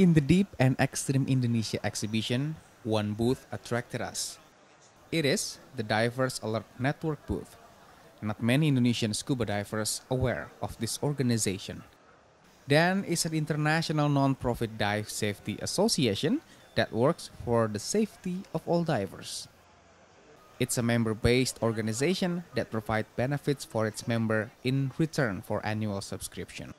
In the Deep and Extreme Indonesia exhibition, one booth attracted us. It is the Divers Alert Network booth. Not many Indonesian scuba divers aware of this organization. DAN is an international non-profit dive safety association that works for the safety of all divers. It's a member-based organization that provides benefits for its member in return for annual subscription.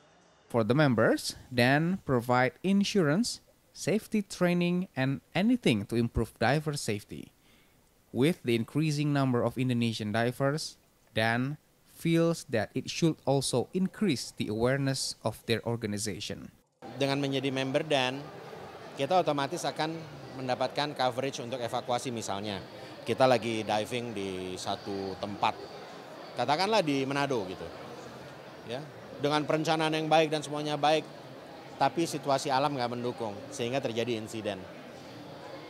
for the members, then provide insurance, safety training, and anything to improve diver safety. With the increasing number of Indonesian divers, Dan feels that it should also increase the awareness of their organization. Dengan menjadi member dan kita otomatis akan mendapatkan coverage untuk evakuasi misalnya. Kita lagi diving di satu tempat, katakanlah di Manado gitu. Ya, dengan perencanaan yang baik dan semuanya baik, tapi situasi alam nggak mendukung sehingga terjadi insiden.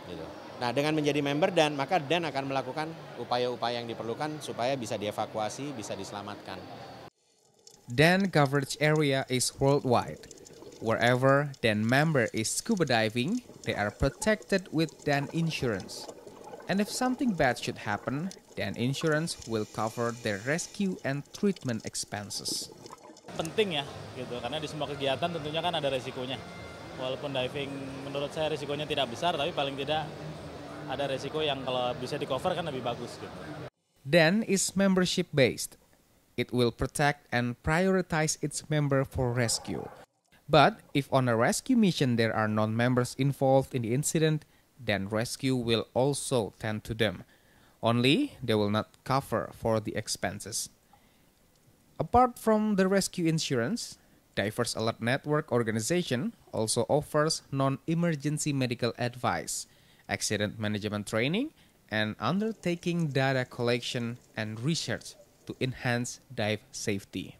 Gitu. Nah dengan menjadi member dan maka dan akan melakukan upaya-upaya yang diperlukan supaya bisa dievakuasi, bisa diselamatkan. Dan coverage area is worldwide. Wherever Dan member is scuba diving, they are protected with Dan insurance. And if something bad should happen, Dan insurance will cover their rescue and treatment expenses penting ya gitu karena di semua kegiatan tentunya kan ada resikonya walaupun diving menurut saya resikonya tidak besar tapi paling tidak ada resiko yang kalau bisa di cover kan lebih bagus gitu. Dan is membership based. It will protect and prioritize its member for rescue. But if on a rescue mission there are non-members involved in the incident, then rescue will also tend to them. Only they will not cover for the expenses. Apart from the rescue insurance, Diverse Alert Network organization also offers non-emergency medical advice, accident management training, and undertaking data collection and research to enhance dive safety.